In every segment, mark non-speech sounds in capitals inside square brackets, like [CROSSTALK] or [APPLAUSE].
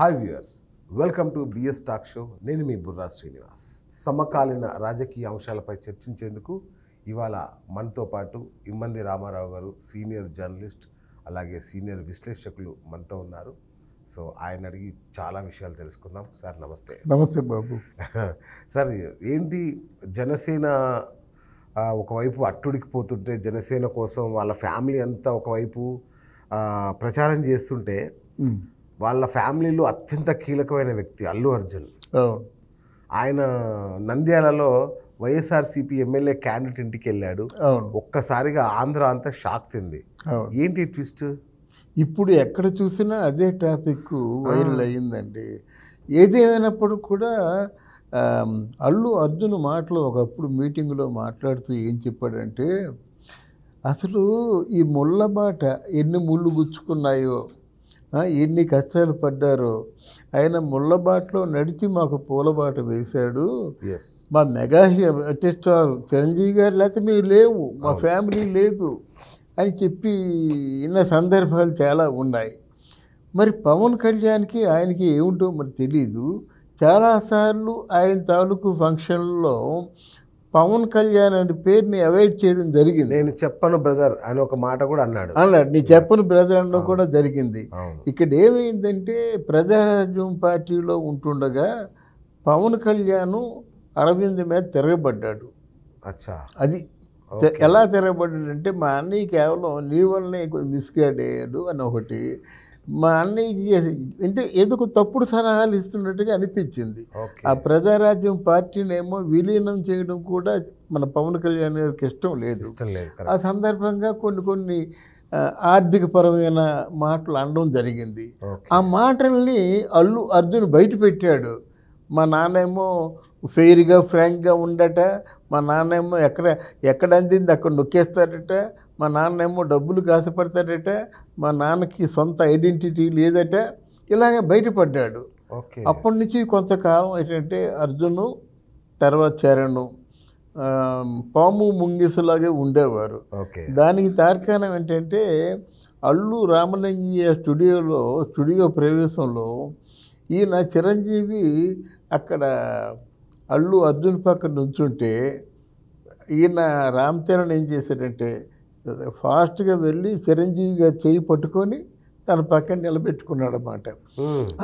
Hi viewers welcome to BS talk show నేను మీ బుర్రా శ్రీనివాస్ సమకాలీన రాజకీయ అంశాలపై చర్చించేందుకు ఇవాళ మనతో పాటు ఇమ్మంది రామారావు గారు సీనియర్ జర్నలిస్ట్ అలాగే సీనియర్ విశ్లేషకులు మనతో ఉన్నారు సో ఆయన అడిగి చాలా విషయాలు తెలుసుకుందాం సార్ నమస్తే నమస్తే బాబు [LAUGHS] సార్ ఏంటి జనసేన ఒకవైపు అట్టుడికి పోతుంటే జనసేన కోసం వాళ్ళ ఫ్యామిలీ అంతా ఒకవైపు ప్రచారం చేస్తుంటే వాళ్ళ ఫ్యామిలీలో అత్యంత కీలకమైన వ్యక్తి అల్లు అర్జున్ ఆయన నంద్యాలలో వైఎస్ఆర్సీపీ ఎమ్మెల్యే క్యాండిడేట్ ఇంటికి వెళ్ళాడు ఒక్కసారిగా ఆంధ్ర అంతా షాక్ తింది ఏంటి ట్విస్ట్ ఇప్పుడు ఎక్కడ చూసినా అదే టాపిక్ వైరల్ అయ్యిందండి ఏదేమైనప్పుడు కూడా అల్లు అర్జున్ మాటలు ఒకప్పుడు మీటింగ్లో మాట్లాడుతూ ఏం చెప్పాడంటే అసలు ఈ ముళ్ళ బాట ఎన్ని ముళ్ళు గుచ్చుకున్నాయో ఎన్ని కష్టాలు పడ్డారో ఆయన ముళ్ళబాటలో నడిచి మాకు పూలబాట వేశాడు మా మెగా అంటే స్టార్ చిరంజీవి గారు లేకపోతే మీరు లేవు మా ఫ్యామిలీ లేదు అని చెప్పి ఇన్న సందర్భాలు చాలా ఉన్నాయి మరి పవన్ కళ్యాణ్కి ఆయనకి ఏముంటో మరి తెలీదు చాలాసార్లు ఆయన తాలూకు ఫంక్షన్లో పవన్ కళ్యాణ్ అనే పేరుని అవాయిడ్ చేయడం జరిగింది నేను చెప్పను బ్రదర్ అని ఒక మాట కూడా అన్నాడు అన్నాడు నీ చెప్పను బ్రదర్ అనడం కూడా జరిగింది ఇక్కడ ఏమైందంటే ప్రజారాజ్యం పార్టీలో ఉంటుండగా పవన్ కళ్యాణ్ అరవింద్ మీద తిరగబడ్డాడు అచ్చా అది ఎలా తిరగబడ్డాడంటే మా అన్నయ్య కేవలం నీ వల్లనే మిస్గైడ్ అయ్యాడు అని ఒకటి మా అన్నయ్యకి అంటే ఎందుకు తప్పుడు సలహాలు ఇస్తున్నట్టుగా అనిపించింది ఆ ప్రజారాజ్యం పార్టీనేమో విలీనం చేయడం కూడా మన పవన్ కళ్యాణ్ గారికి ఇష్టం లేదు ఆ సందర్భంగా కొన్ని కొన్ని ఆర్థికపరమైన మాటలు అనడం జరిగింది ఆ మాటల్ని అల్లు అర్జున్ బయట పెట్టాడు మా నాన్నేమో ఫెయిర్గా ఫ్రాంక్గా ఉండట మా నాన్నేమో ఎక్కడ ఎక్కడ అందింది అక్కడ నొక్కేస్తాడట మా నాన్నేమో డబ్బులు కాసపడతాడట మా నాన్నకి సొంత ఐడెంటిటీ లేదట ఇలాగే బయటపడ్డాడు అప్పటి నుంచి కొంతకాలం ఏంటంటే అర్జును తర్వాత చరణు పాము ముంగిసలాగే ఉండేవారు దానికి తార్కాణం ఏంటంటే అల్లు రామలింగయ్య స్టూడియోలో స్టూడియో ప్రవేశంలో ఈయన చిరంజీవి అక్కడ అల్లు అర్జున్ పక్కన నుంచుంటే ఈయన రామ్ చరణ్ ఏం చేశాడంటే ఫాస్ట్గా వెళ్ళి చిరంజీవిగా చేయి పట్టుకొని తన పక్కన నిలబెట్టుకున్నాడు అనమాట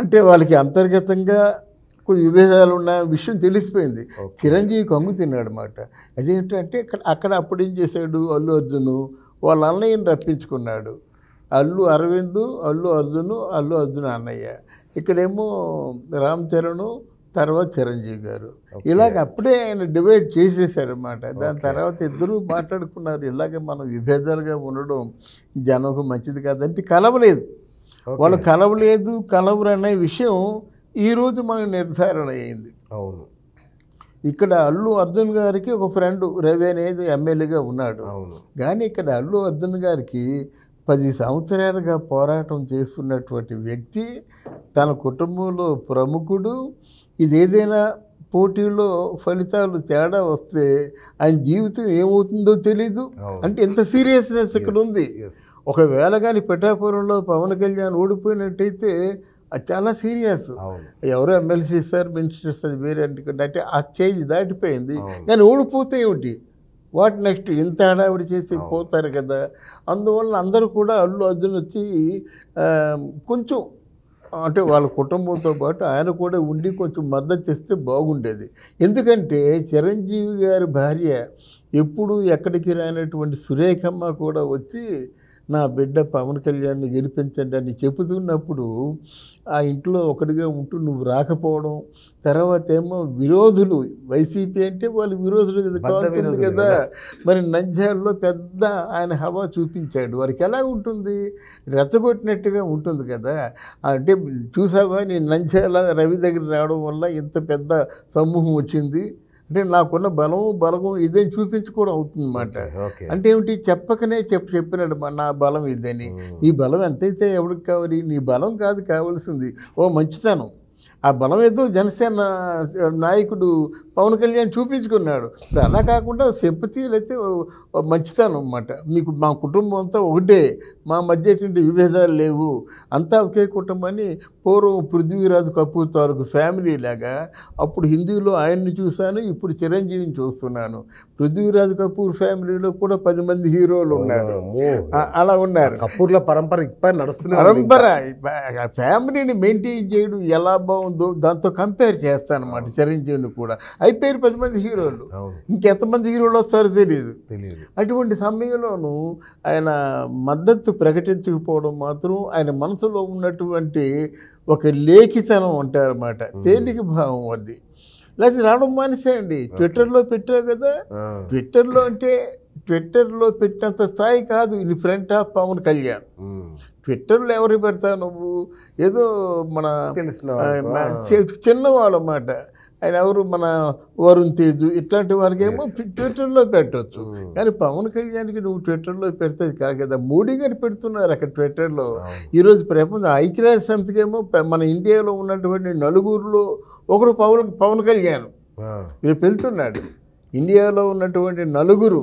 అంటే వాళ్ళకి అంతర్గతంగా కొన్ని విభేదాలు ఉన్న విషయం తెలిసిపోయింది చిరంజీవి కంగు తిన్నాడు అనమాట అదేంటంటే ఇక్కడ అక్కడ అప్పుడు ఏం చేశాడు అల్లు అర్జును వాళ్ళ అన్నయ్యని రప్పించుకున్నాడు అల్లు అరవిందు అల్లు అర్జును అల్లు అర్జున్ అన్నయ్య ఇక్కడేమో రామ్ చరణ్ తర్వాత చిరంజీవి గారు ఇలాగ అప్పుడే ఆయన డివైడ్ చేసేసారన్నమాట దాని తర్వాత ఇద్దరు మాట్లాడుకున్నారు ఇలాగ మనం విభేదాలుగా ఉండడం జనకు మంచిది కాదంటే కలవలేదు వాళ్ళు కలవలేదు కలవరు అనే విషయం ఈరోజు మనకు నిర్ధారణ అయింది అవును ఇక్కడ అల్లు అర్జున్ గారికి ఒక ఫ్రెండ్ రవి అనేది ఎమ్మెల్యేగా ఉన్నాడు అవును కానీ ఇక్కడ అల్లు అర్జున్ గారికి పది సంవత్సరాలుగా పోరాటం చేస్తున్నటువంటి వ్యక్తి తన కుటుంబంలో ప్రముఖుడు ఇదేదైనా పోటీలో ఫలితాలు తేడా వస్తే ఆయన జీవితం ఏమవుతుందో తెలీదు అంటే ఎంత సీరియస్నెస్ ఇక్కడ ఉంది ఒకవేళ కానీ పిఠాపురంలో పవన్ కళ్యాణ్ ఓడిపోయినట్టయితే అది చాలా సీరియస్ ఎవరు ఎమ్మెల్సీ సార్ మినిస్టర్స్ అది వేరే అంటే ఆ చేంజ్ దాటిపోయింది కానీ ఓడిపోతే ఏమిటి వాటి నెక్స్ట్ ఇంత హడావిడి చేసి పోతారు కదా అందువల్ల అందరూ కూడా అల్లు అర్జున్ వచ్చి కొంచెం అంటే వాళ్ళ కుటుంబంతో పాటు ఆయన కూడా ఉండి కొంచెం మద్దతు ఇస్తే బాగుండేది ఎందుకంటే చిరంజీవి గారి భార్య ఎప్పుడు ఎక్కడికి రానటువంటి సురేఖమ్మ కూడా వచ్చి నా బిడ్డ పవన్ కళ్యాణ్ని గెలిపించండి అని చెబుతున్నప్పుడు ఆ ఇంట్లో ఒకటిగా ఉంటూ నువ్వు రాకపోవడం తర్వాత ఏమో విరోధులు వైసీపీ అంటే వాళ్ళు విరోధులు కదా కదా మరి నంద్యాలలో పెద్ద ఆయన హవా చూపించాడు వారికి ఎలా ఉంటుంది రెచ్చగొట్టినట్టుగా ఉంటుంది కదా అంటే చూసావా నేను నంద్యాల రవి దగ్గర రావడం వల్ల ఇంత పెద్ద సమూహం వచ్చింది అంటే నాకున్న బలం బలగం ఇదని చూపించుకోవడం అవుతుందన్నమాట అంటే ఏమిటి చెప్పకనే చెప్ చెప్పినాడు నా బలం ఇదని నీ బలం ఎంతైతే ఎవరికి కావాలి నీ బలం కాదు కావాల్సింది ఓ మంచితనం ఆ బలం ఏదో జనసేన నాయకుడు పవన్ కళ్యాణ్ చూపించుకున్నాడు అలా కాకుండా సింపతి లేకపోతే మంచితనం అన్నమాట మీకు మా కుటుంబం అంతా ఒకటే మా మధ్య ఎటువంటి విభేదాలు లేవు అంతా ఒకే కుటుంబాన్ని పూర్వం పృథ్వీరాజు కపూర్ తాలూకు ఫ్యామిలీ లాగా అప్పుడు హిందీలో ఆయన్ని చూశాను ఇప్పుడు చిరంజీవిని చూస్తున్నాను పృథ్వీరాజు కపూర్ ఫ్యామిలీలో కూడా పది మంది హీరోలు ఉన్నారు అలా ఉన్నారు కపూర్ల పరంపర ఇప్పటి నడుస్తున్న పరంపర ఫ్యామిలీని మెయింటైన్ చేయడం ఎలా బాగుందో దాంతో కంపేర్ చేస్తాను అనమాట చిరంజీవిని కూడా అయిపోయారు పది మంది హీరోలు ఇంకెంతమంది హీరోలు వస్తారో తెలియదు తెలియదు అటువంటి సమయంలోనూ ఆయన మద్దతు ప్రకటించకపోవడం మాత్రం ఆయన మనసులో ఉన్నటువంటి ఒక లేఖితనం అంటారన్నమాట తేలిక భావం అది లేకపోతే రావడం అండి ట్విట్టర్లో పెట్టావు కదా ట్విట్టర్లో అంటే ట్విట్టర్లో పెట్టినంత స్థాయి కాదు in front of Pawan Kalyan ట్విట్టర్లో ఎవరు పెడతావు నువ్వు ఏదో మన చిన్నవాళ్ళు అన్నమాట ఆయన ఎవరు మన వరుణ్ తేజు ఇట్లాంటి వారికి ఏమో ట్విట్టర్లో పెట్టవచ్చు hmm. కానీ పవన్ కళ్యాణ్కి నువ్వు ట్విట్టర్లో పెడితే కాదు కదా మోడీ గారు పెడుతున్నారు అక్కడ ట్విట్టర్లో ఈరోజు ప్రపంచం ఐక్యరాజ్య సమితికేమో మన ఇండియాలో ఉన్నటువంటి నలుగురులో ఒకడు పవన్ పవన్ కళ్యాణ్ వీళ్ళు పెళ్తున్నాడు ఇండియాలో ఉన్నటువంటి నలుగురు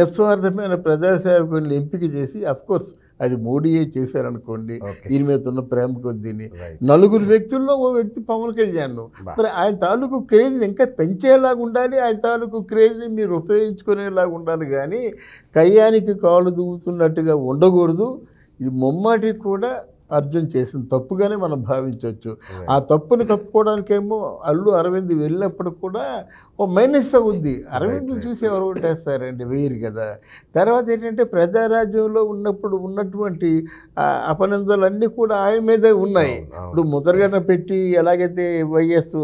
నిస్వార్థమైన ప్రజాసేవకుని ఎంపిక చేసి అఫ్కోర్స్ అది మోడీయే చేశారనుకోండి దీని మీద ఉన్న ప్రేమ కొద్దిని నలుగురు వ్యక్తుల్లో ఓ వ్యక్తి పవన్ కళ్యాణ్ మరి ఆయన తాలూకు క్రేజ్ని ఇంకా పెంచేలాగా ఉండాలి ఆయన తాలూకు క్రేజ్ని మీరు ఉపయోగించుకునేలాగా ఉండాలి కానీ కయ్యానికి కాలు దూగుతున్నట్టుగా ఉండకూడదు ఇది ముమ్మాటికి కూడా అర్జున్ చేసిన తప్పుగానే మనం భావించవచ్చు ఆ తప్పుని తప్పుకోవడానికేమో అల్లు అరవింద్ వెళ్ళినప్పుడు కూడా ఓ మైనస్ ఉంది అరవింద్ చూసి ఎవరు ఉంటేస్తారండి వేయరు కదా తర్వాత ఏంటంటే ప్రజారాజ్యంలో ఉన్నప్పుడు ఉన్నటువంటి అన్నీ కూడా ఆయన మీదే ఉన్నాయి ఇప్పుడు ముద్రగడ పెట్టి ఎలాగైతే వైఎస్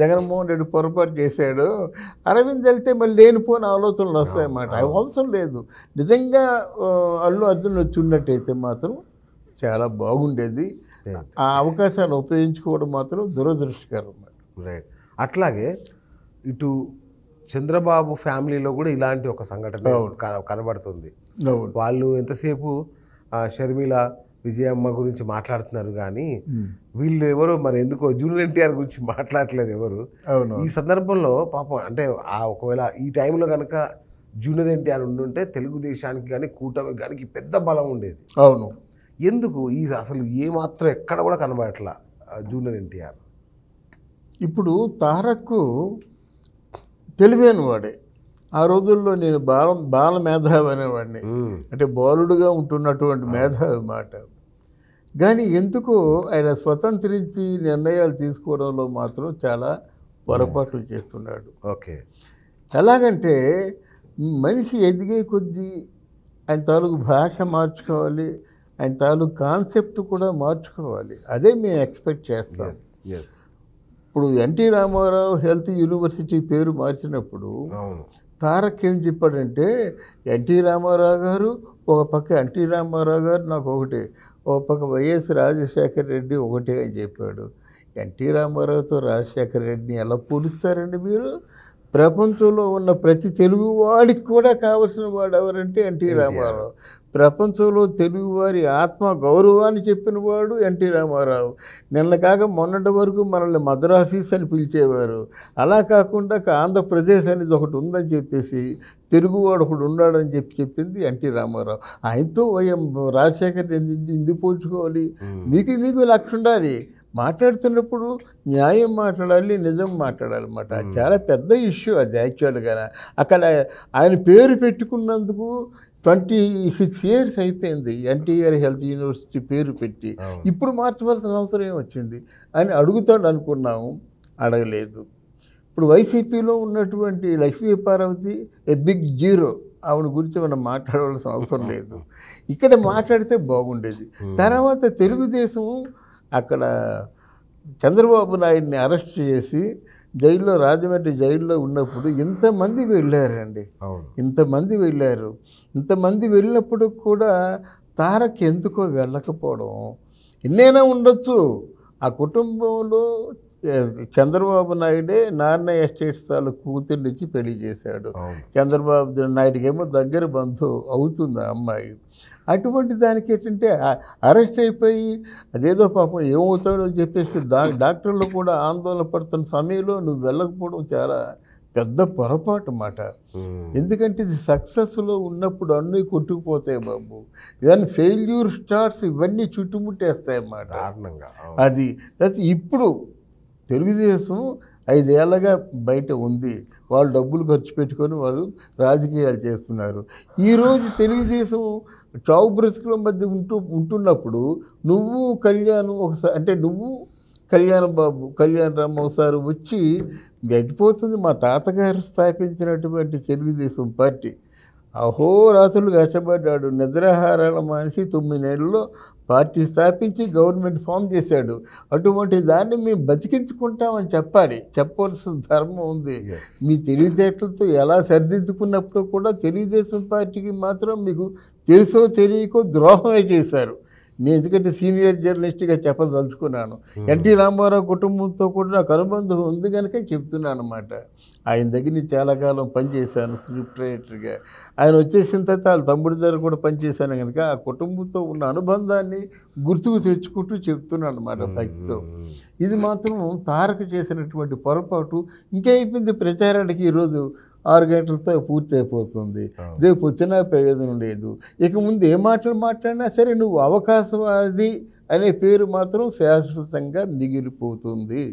జగన్మోహన్ రెడ్డి పొరపాటు చేశాడో అరవింద్ వెళ్తే మళ్ళీ లేనిపోని ఆలోచనలు వస్తాయన్నమాట అవసరం లేదు నిజంగా అల్లు అర్జున్ వచ్చి ఉన్నట్టయితే మాత్రం చాలా బాగుండేది ఆ అవకాశాన్ని ఉపయోగించుకోవడం మాత్రం దురదృష్టకరం రైట్ అట్లాగే ఇటు చంద్రబాబు ఫ్యామిలీలో కూడా ఇలాంటి ఒక సంఘటన కనబడుతుంది వాళ్ళు ఎంతసేపు షర్మిల విజయమ్మ గురించి మాట్లాడుతున్నారు కానీ hmm. వీళ్ళు ఎవరు మరి ఎందుకో జూనియర్ ఎన్టీఆర్ గురించి మాట్లాడలేదు ఎవరు ఈ సందర్భంలో పాపం అంటే ఆ ఒకవేళ ఈ టైంలో కనుక జూనియర్ ఎన్టీఆర్ ఉండుంటే తెలుగుదేశానికి కానీ కూటమికి కానీ పెద్ద బలం ఉండేది అవును ఎందుకు ఈ అసలు ఏమాత్రం ఎక్కడ కూడా కనబడట్ల జూనియర్ ఎన్టీఆర్ ఇప్పుడు తారక్కు తెలివైన వాడే ఆ రోజుల్లో నేను బాల బాల మేధావి అనేవాడిని అంటే బాలుడుగా ఉంటున్నటువంటి మేధావి మాట కానీ ఎందుకు ఆయన స్వతంత్రించి నిర్ణయాలు తీసుకోవడంలో మాత్రం చాలా పొరపాట్లు చేస్తున్నాడు ఓకే ఎలాగంటే మనిషి ఎదిగే కొద్దీ ఆయన తాలూకు భాష మార్చుకోవాలి ఆయన తాలూకు కాన్సెప్ట్ కూడా మార్చుకోవాలి అదే మేము ఎక్స్పెక్ట్ చేస్తాం ఇప్పుడు ఎన్టీ రామారావు హెల్త్ యూనివర్సిటీ పేరు మార్చినప్పుడు తారక్ ఏం చెప్పాడంటే ఎన్టీ రామారావు గారు ఒక పక్క ఎన్టీ రామారావు గారు నాకు ఒకటి ఒక పక్క వైఎస్ రాజశేఖర రెడ్డి ఒకటే అని చెప్పాడు ఎన్టీ రామారావుతో రాజశేఖర రెడ్డిని ఎలా పోలుస్తారండి మీరు ప్రపంచంలో ఉన్న ప్రతి తెలుగు వాడికి కూడా కావలసిన వాడు ఎవరంటే ఎన్టీ రామారావు ప్రపంచంలో తెలుగువారి ఆత్మ గౌరవాన్ని చెప్పినవాడు ఎన్టీ రామారావు నిన్న కాక మొన్నటి వరకు మనల్ని మద్రాసీస్ అని పిలిచేవారు అలా కాకుండా ఆంధ్రప్రదేశ్ అనేది ఒకటి ఉందని చెప్పేసి తెలుగువాడు ఒకడు ఉన్నాడని చెప్పి చెప్పింది ఎన్టీ రామారావు ఆయనతో వయం రాజశేఖర్ ఇందు పోల్చుకోవాలి మీకు మీకు లక్ష ఉండాలి మాట్లాడుతున్నప్పుడు న్యాయం మాట్లాడాలి నిజం మాట్లాడాలన్నమాట చాలా పెద్ద ఇష్యూ అది యాక్చువల్గా అక్కడ ఆయన పేరు పెట్టుకున్నందుకు ట్వంటీ సిక్స్ ఇయర్స్ అయిపోయింది ఎన్టీఆర్ హెల్త్ యూనివర్సిటీ పేరు పెట్టి ఇప్పుడు మార్చవలసిన అవసరం ఏమొచ్చింది అని అడుగుతాడు అనుకున్నాము అడగలేదు ఇప్పుడు వైసీపీలో ఉన్నటువంటి Lakshmi Parvathi a big zero ఆవిడ గురించి మనం మాట్లాడవలసిన అవసరం లేదు ఇక్కడ మాట్లాడితే బాగుండేది తర్వాత తెలుగుదేశం అక్కడ చంద్రబాబు నాయుడిని అరెస్ట్ చేసి జైల్లో రాజమండ్రి జైల్లో ఉన్నప్పుడు ఇంతమంది వెళ్ళారండి ఇంతమంది వెళ్ళారు ఇంతమంది వెళ్ళినప్పుడు కూడా తారక్ ఎందుకో వెళ్ళకపోవడం ఎన్నైనా ఉండొచ్చు ఆ కుటుంబంలో చంద్రబాబు నాయుడే నాన్న ఎస్టేట్ స్థాయి కూతురు నుంచి పెళ్లి చేశాడు చంద్రబాబు నాయుడికేమో దగ్గర బంధువు అవుతుంది ఆ అమ్మాయి అటువంటి దానికి ఏంటంటే అరెస్ట్ అయిపోయి అదేదో పాపం ఏమవుతాడో చెప్పేసి దా డాక్టర్లు కూడా ఆందోళన పడుతున్న సమయంలో నువ్వు వెళ్ళకపోవడం చాలా పెద్ద పొరపాటు అన్నమాట ఎందుకంటే ఇది సక్సెస్లో ఉన్నప్పుడు అన్నీ కొట్టుకుపోతాయి బాబు ఇవన్నీ ఫెయిల్యూర్ స్టార్ట్స్ ఇవన్నీ చుట్టుముట్టేస్తాయి అన్నమాట కారణంగా అది ఇప్పుడు తెలుగుదేశం ఐదేళ్ళగా బయట ఉంది వాళ్ళు డబ్బులు ఖర్చు పెట్టుకొని వాళ్ళు రాజకీయాలు చేస్తున్నారు ఈరోజు తెలుగుదేశం చావు బ్రతుకుల మధ్య ఉంటూ ఉంటున్నప్పుడు నువ్వు కళ్యాణం ఒకసారి అంటే నువ్వు కళ్యాణ బాబు కళ్యాణరామ్ ఒకసారి వచ్చి గడిపోతుంది మా తాతగారు స్థాపించినటువంటి తెలుగుదేశం పార్టీ అహోరాత్రులు కష్టపడ్డాడు నిద్రాహారాల మనిషి తొమ్మిది నెలల్లో పార్టీ స్థాపించి గవర్నమెంట్ ఫామ్ చేశాడు అటువంటి దాన్ని మేము బతికించుకుంటామని చెప్పాలి చెప్పవలసిన ధర్మం ఉంది మీ తెలివితేటలతో ఎలా సరిదిద్దుకున్నప్పుడు కూడా తెలుగుదేశం పార్టీకి మాత్రం మీకు తెలుసో తెలియకో ద్రోహమే చేశారు నేను ఎందుకంటే సీనియర్ జర్నలిస్ట్గా చెప్పదలుచుకున్నాను hmm. ఎన్టీ రామారావు కుటుంబంతో కూడా నాకు అనుబంధం ఉంది కనుక చెప్తున్నాను అనమాట ఆయన దగ్గర నేను చాలా కాలం పనిచేశాను స్క్రిప్ట్ రైటర్గా ఆయన వచ్చేసిన తర్వాత వాళ్ళ తమ్ముడి దగ్గర కూడా పనిచేశాను కనుక ఆ కుటుంబంతో ఉన్న అనుబంధాన్ని గుర్తుకు తెచ్చుకుంటూ చెప్తున్నాను అనమాట భక్తితో hmm. ఇది మాత్రం తారక చేసినటువంటి పొరపాటు ఇంకే అయిపోయింది ప్రచారానికి ఈరోజు ఆరు గంటలతో పూర్తి అయిపోతుంది రేపు వచ్చినా ప్రయోజనం లేదు ఇక ముందు ఏ మాటలు మాట్లాడినా సరే నువ్వు అవకాశవాది అనే పేరు మాత్రం శాశ్వతంగా మిగిలిపోతుంది